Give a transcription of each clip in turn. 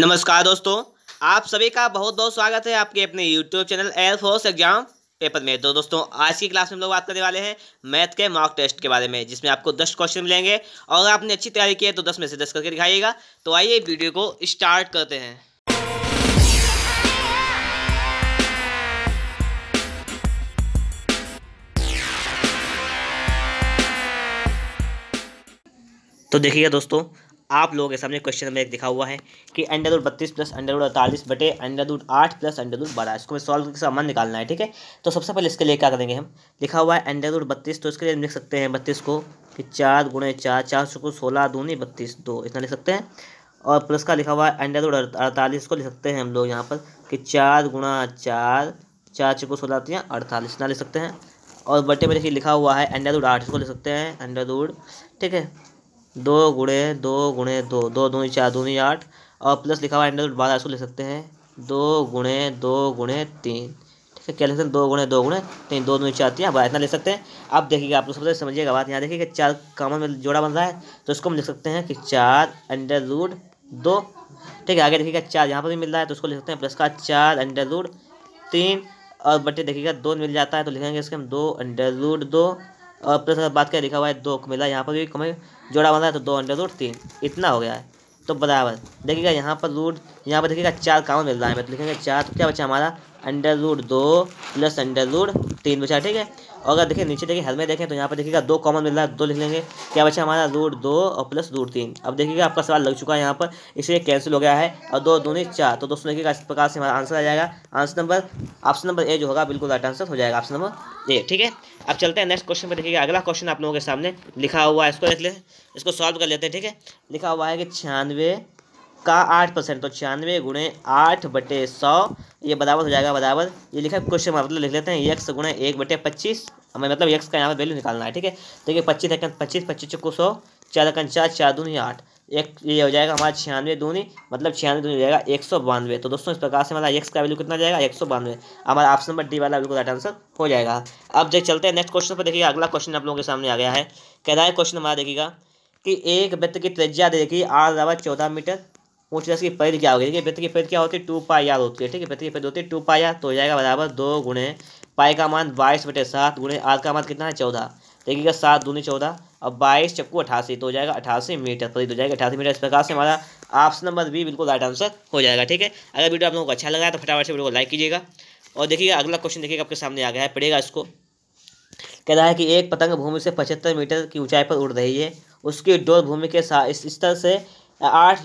नमस्कार दोस्तों आप सभी का बहुत बहुत स्वागत है आपके अपने YouTube channel air force exam paper में तो दोस्तों आज की क्लास में हम लोग बात करने वाले हैं मैथ के मॉक टेस्ट के बारे में जिसमें आपको दस क्वेश्चन मिलेंगे और आपने अच्छी तैयारी की है तो दस में से दस करके दिखाइएगा तो आइए वीडियो को स्टार्ट करते हैं तो देखिएगा दोस्तों आप लोगों के सामने क्वेश्चन नंबर एक दिखा हुआ है कि अंडर रूट बत्तीस प्लस अंडर रूट अड़तालीस बटे अंडर रूट आठ प्लस अंडर रूट बारह इसको हमें सॉल्व करके सामान निकालना है ठीक है तो सबसे पहले इसके लिए क्या करेंगे हम लिखा हुआ है अंडर रूट बत्तीस तो इसके लिए हम लिख सकते हैं बत्तीस को कि चार गुणे चार चार सौ को सोलह दूनी बत्तीस दो इतना लिख सकते हैं और प्लस का लिखा हुआ है अंडर रूट अड़तालीस को लिख सकते हैं हम लोग यहाँ पर कि चार गुणा चार चार चौको सोलह आती तो है अड़तालीस इतना लिख सकते हैं और बटे में देखिए लिखा हुआ है अंडर रूट आठ इसको लिख सकते हैं अंडर रूट ठीक है दो गुणे दो गुणे दो दो दो चार दो आठ और प्लस लिखा हुआ अंडर बारह सौ लिख सकते हैं दो गुणे दो गुणे तीन ठीक है क्या लिख सकते हैं दो गुणे दो गुणे तीन दो दो चार तीन बारह इतना लिख सकते हैं अब देखिएगा आप लोग सबसे समझिएगा बात यहाँ देखिए चार कामन में जोड़ा बन रहा है तो उसको हम लिख सकते हैं कि चार अंडर रूट दो ठीक है आगे देखिएगा चार यहाँ पर भी मिल रहा है तो उसको लिख सकते हैं प्लस का चार अंडर रूट तीन और बटे देखिएगा दो मिल जाता है तो लिखेंगे इसके हम दो अंडर रूट दो और प्लस अगर बात कर लिखा हुआ है दो मिला यहाँ पर भी कमें जोड़ा बना है तो दो अंडर रूट तीन इतना हो गया है तो बराबर देखिएगा यहाँ पर रूट यहाँ पर देखिएगा चार कामन मिल रहा है मैं तो लिखेंगे चार तो क्या बचा हमारा अंडर रूट दो प्लस अंडर रूट तीन बचा ठीक है और अगर देखें नीचे देखिए हल में देखें तो यहाँ पर देखिएगा दो कॉमन मिल रहा है दो लिख लेंगे क्या बचा हमारा रूट दो और प्लस रूट तीन अब देखिएगा आपका सवाल लग चुका है यहाँ पर इसलिए कैंसिल हो गया है और दो दोनों चार तो दोस्तों देखिएगा इस प्रकार से हमारा आंसर आ जाएगा answer number option number A जो होगा बिल्कुल राइट आंसर हो जाएगा ऑप्शन नंबर ए ठीक है अब चलते हैं नेक्स्ट क्वेश्चन पर देखिए अगला क्वेश्चन आप लोगों के सामने लिखा हुआ है इसको देख ले इसको सॉल्व कर लेते हैं ठीक है लिखा हुआ है कि छियानवे का आठ परसेंट तो छियानवे गुणे आठ बटे सौ ये बराबर हो जाएगा बराबर ये लिखा क्वेश्चन मतलब लिख लेते हैं यक्स गुणे एक बटे पच्चीस हमें मतलब यक्स का यहाँ पर वैल्यू निकालना है ठीक है देखिए पच्चीस एक पच्चीस पच्चीस चुको सौ चार अकन चार चार दून आठ एक ये हो जाएगा हमारा छियानवे दूनी मतलब छियानवे दूनी हो जाएगा एक सौ बानवे तो दोस्तों इस प्रकार से हमारा एक्स का वैल्यू कितना जाएगा एक सौ बानवे हमारा ऑप्शन नंबर डी वाला बिल्कुल राइट आंसर हो जाएगा अब जब चलते हैं नेक्स्ट क्वेश्चन पर देखिए अगला क्वेश्चन आप लोगों के सामने आ गया है कह रहा है क्वेश्चन हमारा देखिएगा कि एक वृत्त की त्रिज्या देखिए आर बराबर चौदह मीटर ऊंचाई की पैद क्या होगी देखिए वृत्त की पैद क्या होती है टू पाई आर होती है ठीक है वृत्त की परिध होती है टू पाई आर तो हो जाएगा बराबर दो गुणे पाई का मान बाईस बटे सात गुणे आर का मान कितना है चौदह देखिएगा सात दूनी चौदह और बाईस चक्कू अठासी तो हो जाएगा अठासी मीटर प्रतीत तो हो जाएगा अठासी मीटर इस प्रकार से हमारा ऑप्शन नंबर बी बिल्कुल राइट आंसर हो जाएगा ठीक है अगर वीडियो आप लोगों को अच्छा लगा तो फटाफट से वीडियो को लाइक कीजिएगा और देखिएगा अगला क्वेश्चन देखिएगा आपके सामने आ गया है पड़ेगा इसको कह रहा है कि एक पतंग भूमि से पचहत्तर मीटर की ऊंचाई पर उड़ रही है उसकी डोर भूमि के साथ इस स्तर से आठ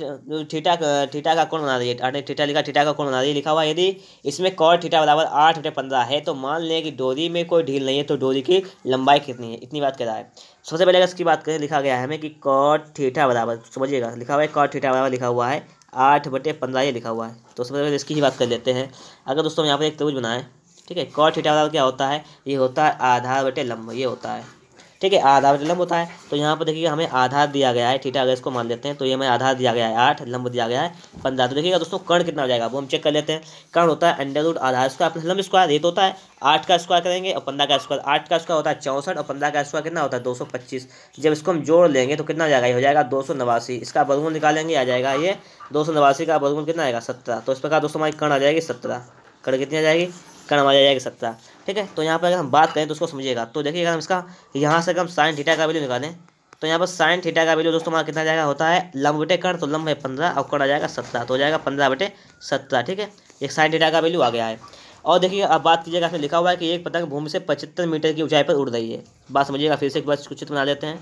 थीटा थीटा का कौन बना दिए आठ थीटा लिखा थीटा का कौन बना दिए लिखा हुआ यदि इसमें कौन थीटा बराबर आठ बटे पंद्रह है तो मान लें कि डोरी में कोई ढील नहीं है तो डोरी की लंबाई कितनी है इतनी बात कर रहा है सबसे पहले अगर इसकी बात करें लिखा गया है हमें कि कॉट थीटा बराबर समझिएगा लिखा हुआ है कॉट थीटा बराबर लिखा हुआ है आठ बटे पंद्रह ये लिखा हुआ है तो सबसे पहले इसकी ही बात कर लेते हैं अगर दोस्तों यहाँ पर एक त्रिभुज बनाए ठीक है कॉट थीटा बराबर क्या होता है ये होता है आधार बटे लंबा ये होता है ठीक है आधा लंब होता है तो यहाँ पर देखिए हमें आधार दिया गया है है अगर इसको मान लेते हैं तो ये हमें आधार दिया गया है आठ लंब दिया गया है पंद्रह तो देखिएगा दोस्तों कर्ण कितना हो जाएगा वो हम चेक कर लेते हैं कर्ण होता है अंडर रूट आधार स्क्वायर प्लस लंब स्क्वायर तो होता है आठ का स्क्वायर करेंगे और पंद्रह का स्क्वायर आठ का स्क्वायर होता है चौंसठ और पंद्रह का स्क्वायर कितना होता है दो सौ पच्चीस जब इसको हम जोड़ लेंगे तो कितना जाएगा ये हो जाएगा दो सौ नवासी इसका वर्गमूल निकालेंगे आ जाएगा ये दो सौ नवासी का वर्गमूल कितना आएगा सत्रह तो इस प्रकार दोस्तों हमारी कर्ण आ जाएगी सत्रह कर्ण कितनी आ जाएगी कर्ण आ जाएगी सत्रह ठीक है तो यहाँ पर अगर हम बात करें तो उसको समझिएगा तो देखिए अगर हम इसका यहाँ से अगर हम साइन थीटा का वैल्यू निकालें तो यहाँ पर साइन थीटा का वैल्यू दोस्तों हमारा कितना जाएगा होता है लंब बटे कर्ण तो लंब है पंद्रह और कड़ आ जाएगा सत्रह तो हो जाएगा पंद्रह बटे सत्रह ठीक है एक साइन थीटा का वैल्यू आ गया है और देखिए अब बात कीजिएगा इसमें लिखा हुआ है कि एक पतंग भूमि से पचहत्तर मीटर की ऊंचाई पर उड़ रही है बात समझिएगा फिर से एक बार चित्र बना लेते हैं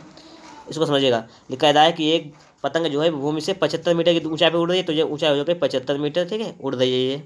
इसको समझिएगा लिखा है कि एक पतंग जो है भूमि से पचहत्तर मीटर की ऊंचाई पर उड़ रही है तो ये ऊंचाई हो जाती है पचहत्तर मीटर ठीक है उड़ रही है ये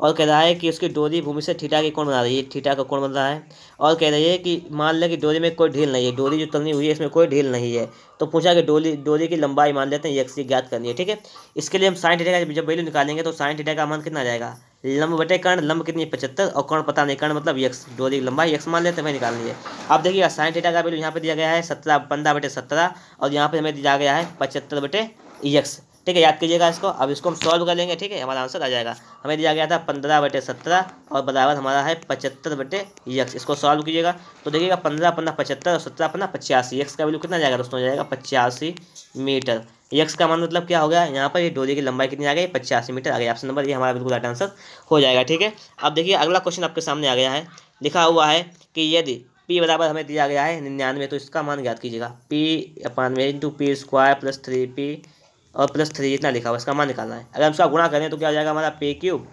और कह रहा है कि उसकी डोरी भूमि से ठीठा की कौन बना रही है ठीठा का कौन बन रहा है और कह रही है कि मान लें कि डोरी में कोई ढील नहीं है डोरी जो तलनी हुई है इसमें कोई ढील नहीं है तो पूछा कि डोरी डोरी की लंबाई मान लेते हैं एक एक्सी ज्ञात करनी है ठीक है इसके लिए हम साइन ठीठा का जब वैल्यू निकालेंगे तो साइन ठीठा का मान कितना जाएगा लंब बटे कर्ण लंब कितनी है पचहत्तर और कर्ण पता नहीं कर्ण मतलब एक डोरी की लंबाई यक्स मान लेते हैं वही निकाल है अब देखिए साइन ठीठा का वैल्यू यहाँ पर दिया गया है सत्रह पंद्रह बटे सत्रह और यहाँ पर हमें दिया गया है पचहत्तर बटे यक्स e ठीक है याद कीजिएगा इसको अब इसको हम सॉल्व कर लेंगे ठीक है हमारा आंसर आ जाएगा हमें दिया गया था पंद्रह बटे सत्रह और बराबर हमारा है पचहत्तर बटे यक्स इसको सॉल्व कीजिएगा तो देखिएगा पंद्रह पन्ना पचहत्तर और सत्रह पन्ना पचासी यक्स का वैल्यू कितना जाएगा दोस्तों जाएगा पचासी मीटर यक्स का मान मतलब क्या हो गया यहाँ पर ये डोरी की लंबाई कितनी आ गई पचासी मीटर आ गया ऑप्शन नंबर ये हमारा बिल्कुल राइट आंसर हो जाएगा ठीक है अब देखिए अगला क्वेश्चन आपके सामने आ गया है लिखा हुआ है कि यदि पी बराबर हमें दिया गया है निन्यानवे तो इसका मान याद कीजिएगा पी अपानवे into P square plus three P और प्लस थ्री इतना लिखा हुआ इसका मान निकालना है अगर हम इसका गुणा करें तो क्या हो जाएगा हमारा P cube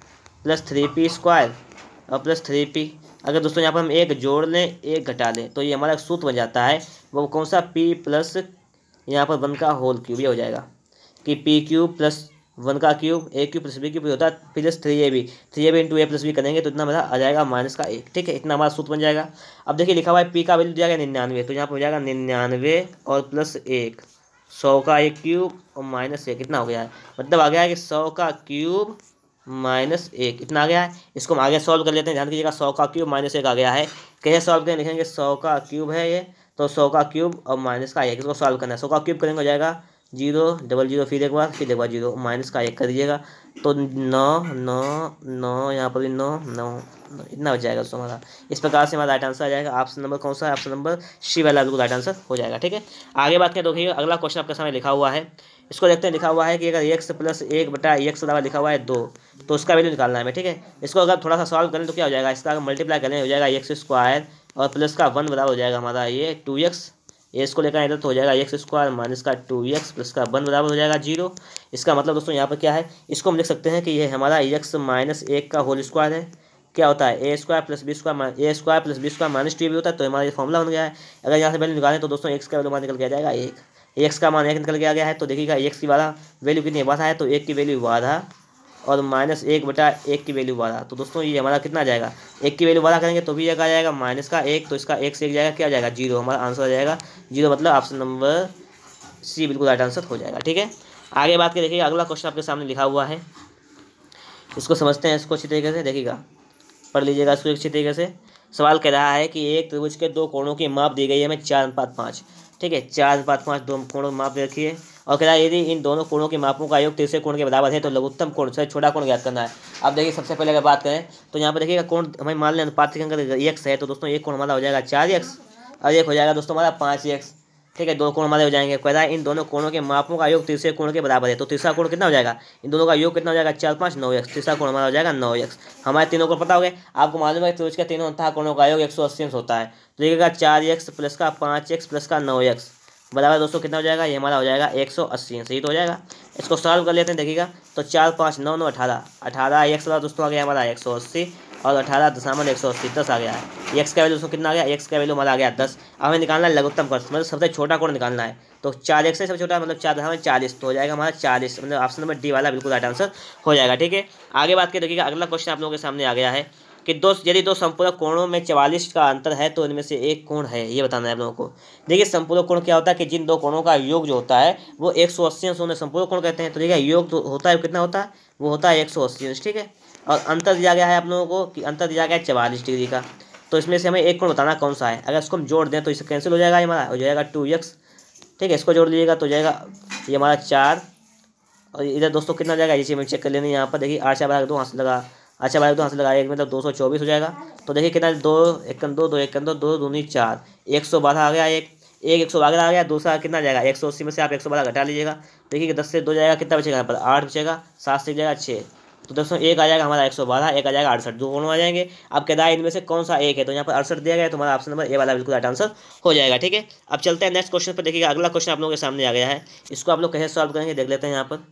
plus three P square और प्लस थ्री पी अगर दोस्तों यहाँ पर हम एक जोड़ लें एक घटा लें तो ये हमारा सूत्र बन जाता है वो कौन सा पी प्लस यहाँ पर वन का होल क्यूब ये हो जाएगा कि पी क्यूब प्लस वन का cube A cube plus B cube होता है plus three A B three A B into A plus B करेंगे तो इतना हमारा आ जाएगा माइनस का एक ठीक है इतना हमारा सूत्र बन जाएगा अब देखिए लिखा हुआ है पी का वैल्यू दिया गया निन्यानवे तो यहाँ पर हो जाएगा निन्यानवे और प्लस एक सौ का एक क्यूब और माइनस एक इतना हो गया है मतलब आ गया है कि सौ का क्यूब माइनस एक इतना आ गया है इसको हम आगे सॉल्व कर लेते हैं ध्यान कीजिएगा सौ का क्यूब माइनस एक आ गया है कैसे सॉल्व करें लिखेंगे सौ का क्यूब है ये तो सौ का क्यूब और माइनस का एक इसको सॉल्व करना है सौ का क्यूब करेंगे हो जाएगा जीरो डबल जीरो फिर एक बार फिर एक बार जीरो माइनस का एक कर दीजिएगा तो नौ नौ नौ यहाँ पर भी नौ नौ इतना हो जाएगा दोस्तों हमारा इस प्रकार से हमारा राइट आंसर आ जाएगा ऑप्शन नंबर कौन सा ऑप्शन नंबर सी वाला बिल्कुल राइट आंसर हो जाएगा ठीक है आगे बात करें तो देखिए अगला क्वेश्चन आपके सामने लिखा हुआ है इसको देखते हैं लिखा हुआ है कि अगर एक्स प्लस एक बटा एक्स अलावा लिखा हुआ है दो तो उसका वैल्यू निकालना है ठीक है इसको अगर थोड़ा सा सॉल्व करें तो क्या हो जाएगा इसका अगर मल्टीप्लाई करें हो जाएगा एक्स स्क्वायर और प्लस का वन बराबर हो जाएगा हमारा ये टू एक्स एस को लेकर इधर तो हो जाएगा एक्स स्क्वायर माइनस का टू एक्स प्लस का वन बराबर हो जाएगा जीरो इसका मतलब दोस्तों यहाँ पर क्या है इसको हम लिख सकते हैं कि ये हमारा एक्स माइनस एक का होल स्क्वायर है क्या होता है A square plus B square A square plus B square minus two भी होता है तो हमारा ये फॉर्मला बन गया है अगर यहाँ से वैल्यू निकालें तो दोस्तों एक्स का वैल्यू मान निकल गया जाएगा एक एक्स का मान एक निकल गया है तो देखिएगा एक्स की वाला वैल्यू कितनी बाधा है तो एक की वैल्यू बाधा और माइनस एक बटा एक की वैल्यू बारह तो दोस्तों ये हमारा कितना जाएगा एक की वैल्यू बारह करेंगे तो भी एक आ जाएगा माइनस का एक तो इसका एक से एक जाएगा क्या जाएगा जीरो हमारा आंसर आ जाएगा जीरो मतलब ऑप्शन नंबर सी बिल्कुल राइट आंसर हो जाएगा ठीक है आगे बात के देखिए अगला क्वेश्चन आपके सामने लिखा हुआ है इसको समझते हैं इसको अच्छी तरीके से देखिएगा पढ़ लीजिएगा इसको अच्छी तरीके से सवाल कह रहा है कि एक त्रिभुज के दो कोणों की माप दी गई है हमें चार अनुपात पाँच ठीक है चार अनुपात पाँच दो कोणों की माप दे रखी है और कह रहा है यदि इन दोनों कोणों के मापों का योग तीसरे कोण के बराबर है तो लघुत्तम कोण से छोटा कोण ज्ञात करना है अब देखिए सबसे पहले अगर बात करें तो यहाँ पर देखिएगा कोण हमें मान लें अनुपात एक्स है तो दोस्तों एक कोण हमारा हो जाएगा चार एक्स और एक हो जाएगा दोस्तों हमारा पाँच एक्स ठीक है दो कोण हमारे हो जाएंगे कह रहा है इन दोनों कोणों के मापों का योग तीसरे कोण के बराबर है तो तीसरा कोण कितना हो जाएगा इन दोनों का योग कितना हो जाएगा चार पाँच नौ एक्स तीसरा कोण हमारा हो जाएगा नौ एक्स हमारे तीनों को पता हो गया आपको मालूम है त्रिभुज का तीनों अंतः कोणों का योग एक सौ अस्सी होता है तो देखिएगा चार एक्स प्लस का पाँच एक्स प्लस का नौ एक्स बराबर दोस्तों कितना हो जाएगा ये हमारा हो जाएगा एक सौ अस्सी सही तो हो जाएगा इसको सॉल्व कर लेते हैं देखिएगा तो चार पाँच नौ नौ अठारह अठारह एक सौ दोस्तों आ गया हमारा एक सौ अस्सी और अठारह दशामन एक सौ अस्सी दस आ गया है एक्स का वैल्यू उसको कितना आ गया एक्स का वैल्यू हमारा आ गया दस अब हमें निकालना है लघुत्तम कोण मतलब सबसे छोटा कोण निकालना है तो चार एक से सबसे छोटा मतलब चार दशमलव चालीस तो हो जाएगा हमारा चालीस मतलब ऑप्शन नंबर डी वाला बिल्कुल राइट आंसर हो जाएगा ठीक है आगे बात के देखिएगा अगला क्वेश्चन आप लोगों के सामने आ गया है कि दो यदि दो संपूर्ण कोणों में चवालीस का अंतर है तो इनमें से एक कोण है ये बताना है आप लोगों को देखिए संपूर्ण कोण क्या होता है कि जिन दो कोणों का योग जो होता है वो एक सौ अस्सी अंश कोण कहते हैं तो देखिए योग तो होता है कितना होता है वो होता है एक सौ अस्सी अंश ठीक है और अंतर दिया गया है आप लोगों को कि अंतर दिया गया है चवालीस डिग्री का तो इसमें से हमें एक कोण बताना कौन सा है अगर इसको हम जोड़ दें तो इसे कैंसिल हो जाएगा हमारा हो जाएगा टू एक्स ठीक है इसको जोड़ लीजिएगा तो जाएगा ये हमारा चार और इधर दोस्तों कितना जाएगा ये चीज़ चेक कर लेनी यहाँ पर देखिए आठ बारह दो हाथ लगा अच्छा भाई दो हाथ लगा एक मतलब दो सौ चौबीस हो जाएगा तो देखिए कितना दो एक दो दो एक दो दो दूनी चार एक सौ बारह आ गया एक एक एक सौ बारह आ गया दूसरा कितना जाएगा एक सौ अस्सी में से आप एक सौ बारह घटा लीजिएगा देखिए दस से दो जाएगा कितना बचेगा यहाँ पर आठ बचेगा सात से जाएगा छः तो दोस्तों एक आ जाएगा हमारा एक सौ बारह एक आ जाएगा अड़सठ दोनों आ जाएंगे अब कहता है इनमें से कौन सा एक है तो यहाँ पर अड़सठ दिया गया तो हमारा ऑप्शन नंबर ए वाला बिल्कुल राइट आंसर हो जाएगा ठीक है अब चलते हैं नेक्स्ट क्वेश्चन पर देखिएगा अगला क्वेश्चन आप लोगों के सामने आ गया है इसको आप लोग कैसे सॉल्व करेंगे देख लेते हैं यहाँ पर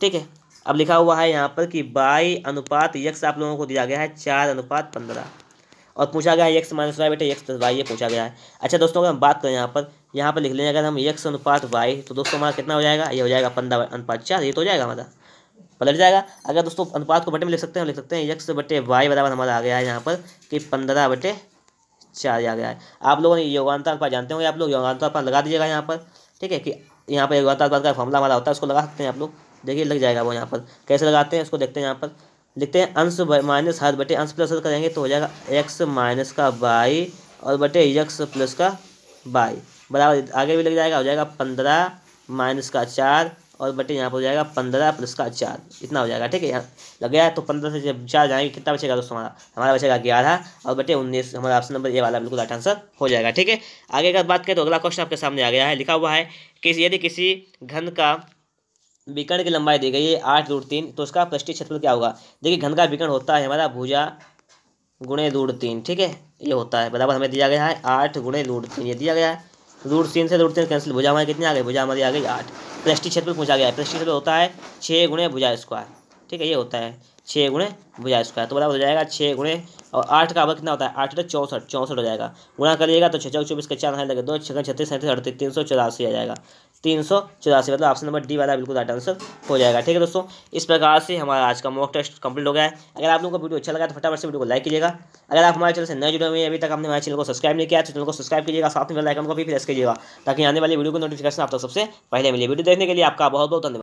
ठीक है अब लिखा हुआ है यहाँ पर कि बाई अनुपात यक्स आप लोगों को दिया गया है चार अनुपात पंद्रह और पूछा गया है यक्स माइनस वाई बेटे यक्स वाई ये पूछा गया है अच्छा दोस्तों अगर हम बात करें यहाँ पर यहाँ पर लिख लेंगे अगर हम यक्स अनुपात वाई तो दोस्तों हमारा कितना हो जाएगा ये हो जाएगा पंद्रह अनुपात चार ये तो हो जाएगा हमारा पलट जाएगा अगर दोस्तों अनुपात को बटे में लिख सकते हैं लिख सकते हैं यक्स बटे वाई बराबर हमारा आ गया है यहाँ पर कि पंद्रह बटे चार आ गया है आप लोगों ने योगांतर अनुपात जानते होंगे आप लोग योगांतर अनुपात लगा दीजिएगा यहाँ पर ठीक है कि यहाँ पर योगांतर अनुपात का फॉर्मला हमारा होता है उसको लगा सकते हैं आप लोग देखिए लग जाएगा वो यहाँ पर कैसे लगाते हैं उसको देखते हैं यहाँ पर लिखते हैं अंश माइनस हर बटे अंश प्लस करेंगे तो हो जाएगा एक्स माइनस का बाई और बटे यक्स प्लस का बाई बराबर आगे भी लग जाएगा हो जाएगा पंद्रह माइनस का चार और बटे यहाँ पर हो जाएगा पंद्रह प्लस का चार इतना हो जाएगा ठीक है यहाँ लग गया तो पंद्रह से जब चार जाएंगे कितना बचेगा दोस्तों हमारा हमारा बचेगा ग्यारह और बटे उन्नीस हमारा ऑप्शन नंबर ए वाला बिल्कुल राइट आंसर हो जाएगा ठीक है आगे अगर बात करें तो अगला क्वेश्चन आपके सामने आ गया है लिखा हुआ है कि यदि किसी घन का विकर्ण की लंबाई दी गई है आठ दूर तीन तो उसका पृष्ठीय क्षेत्रफल क्या होगा देखिए घन का विकर्ण होता है हमारा भूजा गुणे दूर तीन ठीक है ये होता है बराबर हमें दिया गया है आठ गुणे दूर तीन ये दिया गया है दूर तीन से दूर तीन कैंसिल भुजा हमारी कितनी आ गई भुजा हमारी आ गई आठ प्रेस्टी क्षेत्र में पूछा गया है प्रेस्टी क्षेत्र होता है छः गुणे भुजा स्क्वायर ठीक है ये होता है छः गुणे बजाय स्क्वायर तो बराबर हो जाएगा छः गुणे और आठ का अब कितना होता है आठ अटक चौंसठ चौंसठ हो जाएगा गुणा करिएगा तो छः चौक चौबीस का चार लगे दो छः छत्तीस सैंतीस अड़तीस तीन सौ चौरासी आ जाएगा तीन सौ चौरासी मतलब ऑप्शन नंबर डी वाला बिल्कुल राइट आंसर हो जाएगा ठीक है दोस्तों इस प्रकार से हमारा आज का मॉक टेस्ट कंप्लीट हो गया है अगर आप लोगों को वीडियो अच्छा लगा तो फटाफट से वीडियो को लाइक कीजिएगा अगर आप हमारे चैनल से नए जुड़े हुए अभी तक आपने हमारे चैनल को सब्सक्राइब नहीं किया तो चैनल को सब्सक्राइब कीजिएगा साथ में लाइक को भी प्रेस कीजिएगा ताकि आने वाली वीडियो को नोटिफिकेशन आप तक सबसे पहले मिले वीडियो देखने के लिए आपका बहुत बहुत धन्यवाद